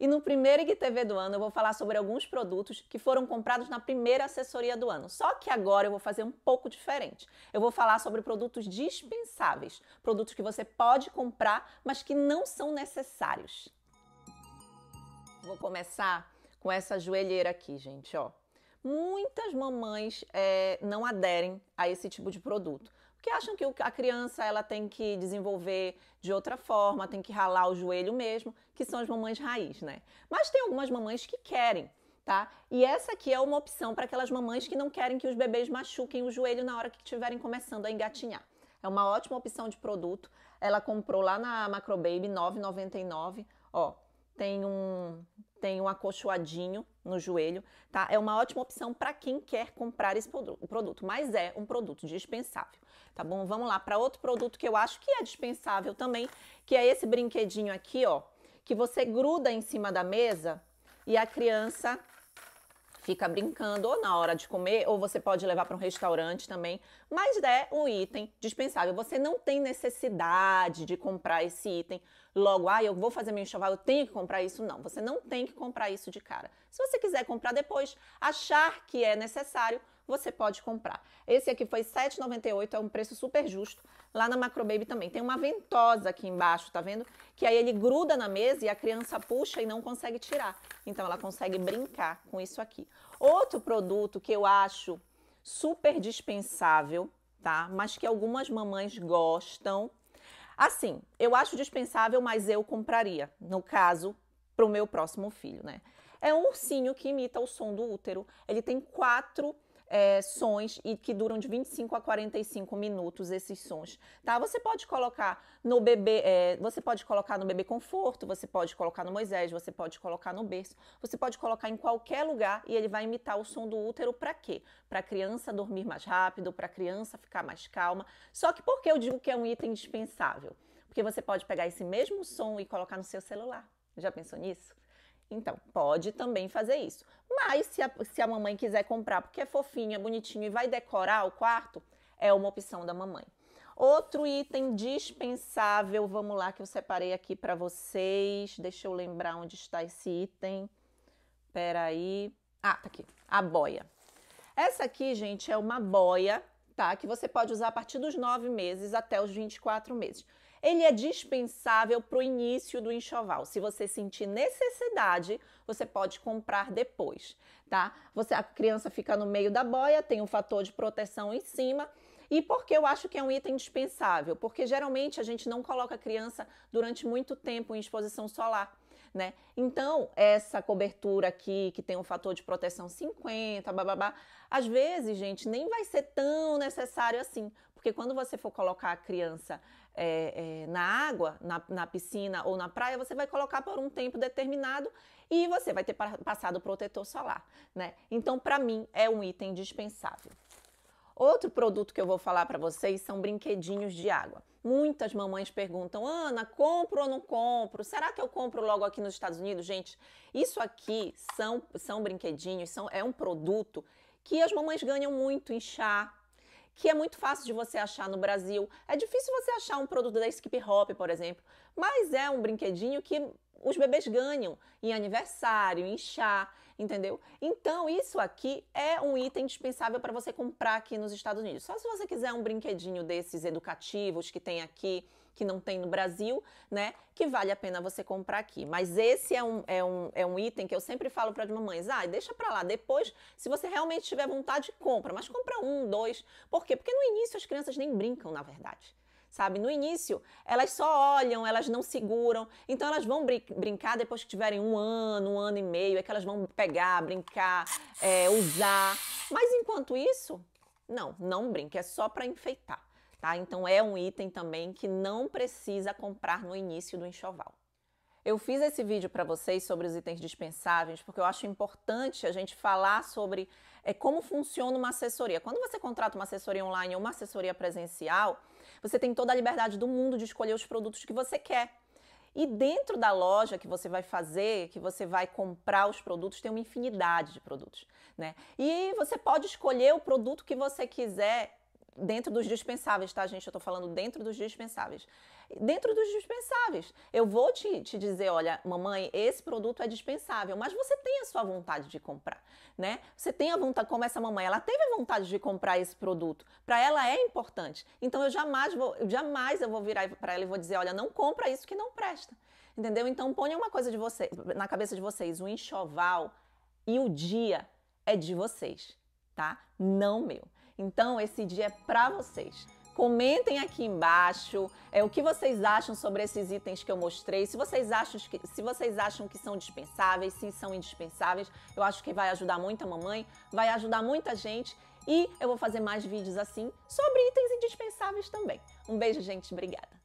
E no primeiro IGTV do ano eu vou falar sobre alguns produtos que foram comprados na primeira assessoria do ano. Só que agora eu vou fazer um pouco diferente. Eu vou falar sobre produtos dispensáveis, produtos que você pode comprar, mas que não são necessários. Vou começar com essa joelheira aqui, gente, ó. Muitas mamães é, não aderem a esse tipo de produto que acham que a criança ela tem que desenvolver de outra forma, tem que ralar o joelho mesmo, que são as mamães raiz, né? Mas tem algumas mamães que querem, tá? E essa aqui é uma opção para aquelas mamães que não querem que os bebês machuquem o joelho na hora que estiverem começando a engatinhar. É uma ótima opção de produto. Ela comprou lá na Macrobaby 9,99, ó. Tem um tem um acolchoadinho no joelho, tá? É uma ótima opção para quem quer comprar esse produto, mas é um produto dispensável tá bom? Vamos lá para outro produto que eu acho que é dispensável também, que é esse brinquedinho aqui, ó, que você gruda em cima da mesa e a criança fica brincando ou na hora de comer, ou você pode levar para um restaurante também, mas é um item dispensável. Você não tem necessidade de comprar esse item logo, ah, eu vou fazer meu enxoval, eu tenho que comprar isso. Não, você não tem que comprar isso de cara. Se você quiser comprar depois, achar que é necessário, você pode comprar. Esse aqui foi 7,98, é um preço super justo. Lá na Macro Baby também tem uma ventosa aqui embaixo, tá vendo? Que aí ele gruda na mesa e a criança puxa e não consegue tirar. Então ela consegue brincar com isso aqui. Outro produto que eu acho super dispensável, tá? Mas que algumas mamães gostam. Assim, eu acho dispensável, mas eu compraria. No caso, para o meu próximo filho, né? É um ursinho que imita o som do útero. Ele tem quatro é, sons e que duram de 25 a 45 minutos esses sons, tá? Você pode colocar no bebê, é, você pode colocar no bebê conforto, você pode colocar no Moisés, você pode colocar no berço, você pode colocar em qualquer lugar e ele vai imitar o som do útero para quê? Para a criança dormir mais rápido, para a criança ficar mais calma. Só que por que eu digo que é um item dispensável? Porque você pode pegar esse mesmo som e colocar no seu celular. Já pensou nisso? Então, pode também fazer isso. Mas se a, se a mamãe quiser comprar porque é fofinha, bonitinho e vai decorar o quarto, é uma opção da mamãe. Outro item dispensável, vamos lá, que eu separei aqui para vocês. Deixa eu lembrar onde está esse item. Peraí. Ah, tá aqui. A boia. Essa aqui, gente, é uma boia tá? Que você pode usar a partir dos 9 meses até os 24 meses. Ele é dispensável para o início do enxoval. Se você sentir necessidade, você pode comprar depois, tá? Você, a criança fica no meio da boia, tem um fator de proteção em cima. E por que eu acho que é um item indispensável? Porque geralmente a gente não coloca a criança durante muito tempo em exposição solar né? Então, essa cobertura aqui que tem um fator de proteção 50, bababá, às vezes, gente, nem vai ser tão necessário assim, porque quando você for colocar a criança é, é, na água, na, na, piscina ou na praia, você vai colocar por um tempo determinado e você vai ter passado o protetor solar, né? Então, para mim, é um item dispensável. Outro produto que eu vou falar para vocês são brinquedinhos de água. Muitas mamães perguntam: Ana, compro ou não compro? Será que eu compro logo aqui nos Estados Unidos? Gente, isso aqui são, são brinquedinhos, são, é um produto que as mamães ganham muito em chá, que é muito fácil de você achar no Brasil. É difícil você achar um produto da Skip Hop, por exemplo, mas é um brinquedinho que os bebês ganham em aniversário, em chá, entendeu? Então, isso aqui é um item dispensável para você comprar aqui nos Estados Unidos. Só se você quiser um brinquedinho desses educativos que tem aqui, que não tem no Brasil, né? Que vale a pena você comprar aqui. Mas esse é um, é um, é um item que eu sempre falo para as mamães: ah, deixa para lá. Depois, se você realmente tiver vontade, compra. Mas compra um, dois. Por quê? Porque no início as crianças nem brincam, na verdade sabe? No início, elas só olham, elas não seguram. Então, elas vão brin brincar depois que tiverem um ano, um ano e meio, é que elas vão pegar, brincar, é, usar. Mas enquanto isso, não, não brinque, é só para enfeitar, tá? Então, é um item também que não precisa comprar no início do enxoval. Eu fiz esse vídeo para vocês sobre os itens dispensáveis, porque eu acho importante a gente falar sobre é, como funciona uma assessoria. Quando você contrata uma assessoria online ou uma assessoria presencial, você tem toda a liberdade do mundo de escolher os produtos que você quer. E dentro da loja que você vai fazer, que você vai comprar os produtos, tem uma infinidade de produtos, né? E você pode escolher o produto que você quiser dentro dos dispensáveis, tá, gente? Eu tô falando dentro dos dispensáveis. Dentro dos dispensáveis. Eu vou te, te dizer, olha, mamãe, esse produto é dispensável, mas você tem a sua vontade de comprar, né? Você tem a vontade, como essa mamãe, ela teve a vontade de comprar esse produto. Para ela é importante. Então eu jamais vou, jamais eu vou virar para ela e vou dizer, olha, não compra isso que não presta. Entendeu? Então ponha uma coisa de você, na cabeça de vocês, o enxoval e o dia é de vocês, tá? Não meu. Então esse dia é para vocês. Comentem aqui embaixo é, o que vocês acham sobre esses itens que eu mostrei. Se vocês, acham que, se vocês acham que são dispensáveis, se são indispensáveis, eu acho que vai ajudar muito a mamãe, vai ajudar muita gente. E eu vou fazer mais vídeos assim sobre itens indispensáveis também. Um beijo, gente. Obrigada.